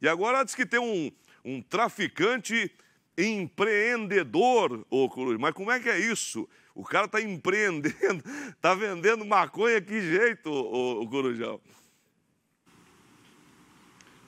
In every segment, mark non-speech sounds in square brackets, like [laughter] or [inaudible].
E agora diz que tem um, um traficante empreendedor, ô Coruja. Mas como é que é isso? O cara está empreendendo, está [laughs] vendendo maconha, que jeito, ô, ô Corujão?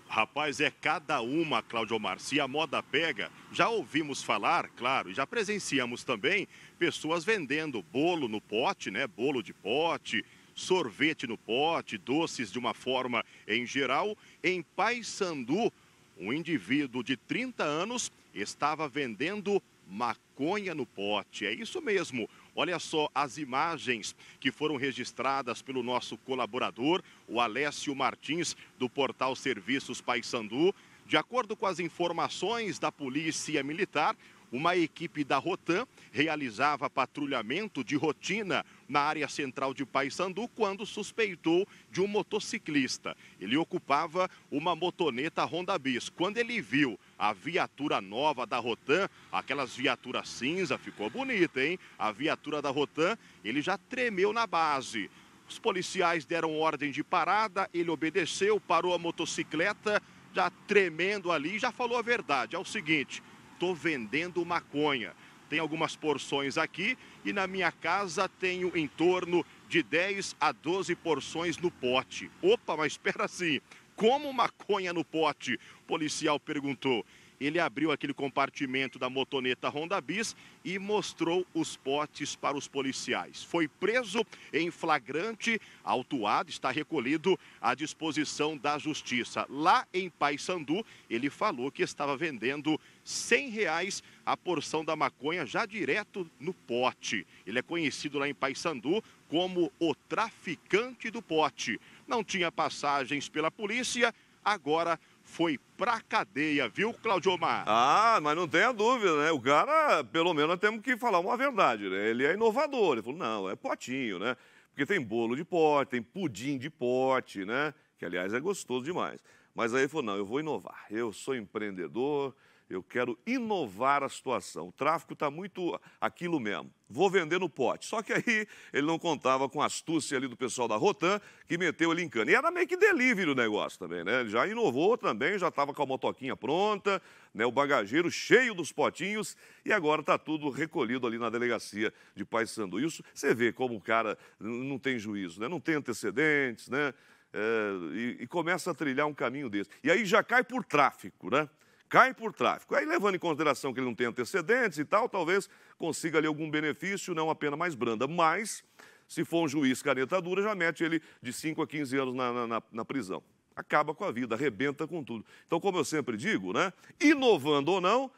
Rapaz, é cada uma, Cláudio Omar. Se a moda pega, já ouvimos falar, claro, e já presenciamos também pessoas vendendo bolo no pote, né? Bolo de pote, sorvete no pote, doces de uma forma em geral, em Paysandu, um indivíduo de 30 anos estava vendendo maconha no pote. É isso mesmo. Olha só as imagens que foram registradas pelo nosso colaborador, o Alessio Martins, do portal Serviços Paysandu. De acordo com as informações da Polícia Militar, uma equipe da Rotan realizava patrulhamento de rotina na área central de Paysandu quando suspeitou de um motociclista. Ele ocupava uma motoneta Honda Bis. Quando ele viu a viatura nova da Rotan, aquelas viaturas cinza, ficou bonita, hein? A viatura da Rotan, ele já tremeu na base. Os policiais deram ordem de parada, ele obedeceu, parou a motocicleta, já tremendo ali, já falou a verdade. É o seguinte, Estou vendendo maconha. Tem algumas porções aqui e na minha casa tenho em torno de 10 a 12 porções no pote. Opa, mas espera assim, como maconha no pote? O policial perguntou ele abriu aquele compartimento da motoneta Honda Bis e mostrou os potes para os policiais. Foi preso em flagrante, autuado, está recolhido à disposição da justiça. Lá em Paysandu, ele falou que estava vendendo 100 reais a porção da maconha já direto no pote. Ele é conhecido lá em Paysandu como o traficante do pote. Não tinha passagens pela polícia, agora foi pra cadeia, viu, Claudio Omar? Ah, mas não tenha dúvida, né? O cara, pelo menos, temos que falar uma verdade, né? Ele é inovador. Ele falou, não, é potinho, né? Porque tem bolo de pote, tem pudim de pote, né? Que, aliás, é gostoso demais. Mas aí ele falou, não, eu vou inovar. Eu sou empreendedor, eu quero inovar a situação. O tráfico está muito aquilo mesmo. Vou vender no pote. Só que aí ele não contava com a astúcia ali do pessoal da Rotan, que meteu ele em cana. E era meio que delivery o negócio também, né? Ele já inovou também, já estava com a motoquinha pronta, né? o bagageiro cheio dos potinhos, e agora está tudo recolhido ali na delegacia de Paysandu. Isso você vê como o cara não tem juízo, né? Não tem antecedentes, né? É, e, e começa a trilhar um caminho desse. E aí já cai por tráfico, né? cai por tráfico. Aí, levando em consideração que ele não tem antecedentes e tal, talvez consiga ali algum benefício, não a pena mais branda. Mas, se for um juiz caneta dura, já mete ele de 5 a 15 anos na, na, na prisão. Acaba com a vida, arrebenta com tudo. Então, como eu sempre digo, né? Inovando ou não,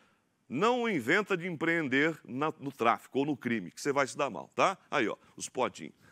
não inventa de empreender na, no tráfico ou no crime, que você vai se dar mal, tá? Aí, ó, os potinhos.